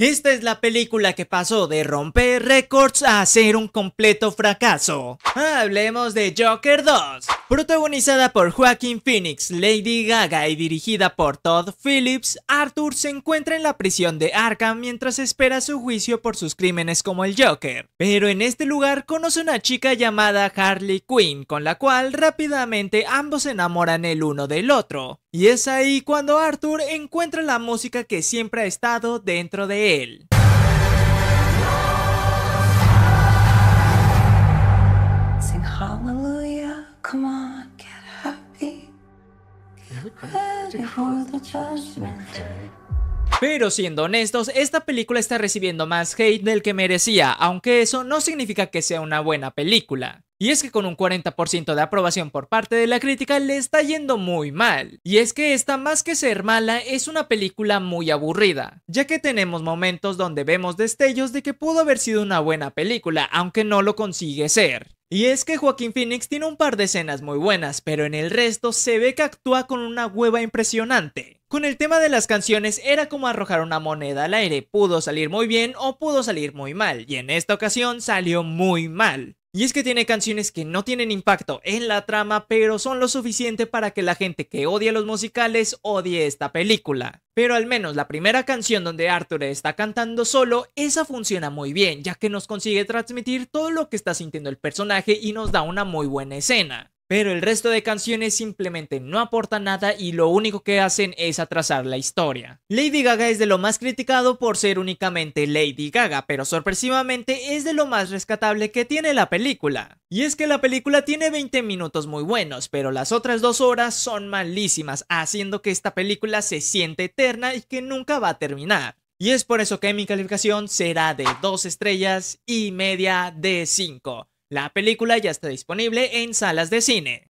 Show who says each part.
Speaker 1: Esta es la película que pasó de romper récords a ser un completo fracaso. Hablemos de Joker 2. Protagonizada por Joaquin Phoenix, Lady Gaga y dirigida por Todd Phillips, Arthur se encuentra en la prisión de Arkham mientras espera su juicio por sus crímenes como el Joker. Pero en este lugar conoce una chica llamada Harley Quinn, con la cual rápidamente ambos se enamoran el uno del otro. Y es ahí cuando Arthur encuentra la música que siempre ha estado dentro de él. Pero siendo honestos, esta película está recibiendo más hate del que merecía, aunque eso no significa que sea una buena película. Y es que con un 40% de aprobación por parte de la crítica le está yendo muy mal. Y es que esta más que ser mala es una película muy aburrida, ya que tenemos momentos donde vemos destellos de que pudo haber sido una buena película, aunque no lo consigue ser. Y es que Joaquín Phoenix tiene un par de escenas muy buenas, pero en el resto se ve que actúa con una hueva impresionante. Con el tema de las canciones era como arrojar una moneda al aire, pudo salir muy bien o pudo salir muy mal, y en esta ocasión salió muy mal. Y es que tiene canciones que no tienen impacto en la trama, pero son lo suficiente para que la gente que odia los musicales odie esta película. Pero al menos la primera canción donde Arthur está cantando solo, esa funciona muy bien, ya que nos consigue transmitir todo lo que está sintiendo el personaje y nos da una muy buena escena. Pero el resto de canciones simplemente no aportan nada y lo único que hacen es atrasar la historia. Lady Gaga es de lo más criticado por ser únicamente Lady Gaga, pero sorpresivamente es de lo más rescatable que tiene la película. Y es que la película tiene 20 minutos muy buenos, pero las otras dos horas son malísimas, haciendo que esta película se siente eterna y que nunca va a terminar. Y es por eso que mi calificación será de 2 estrellas y media de 5. La película ya está disponible en salas de cine.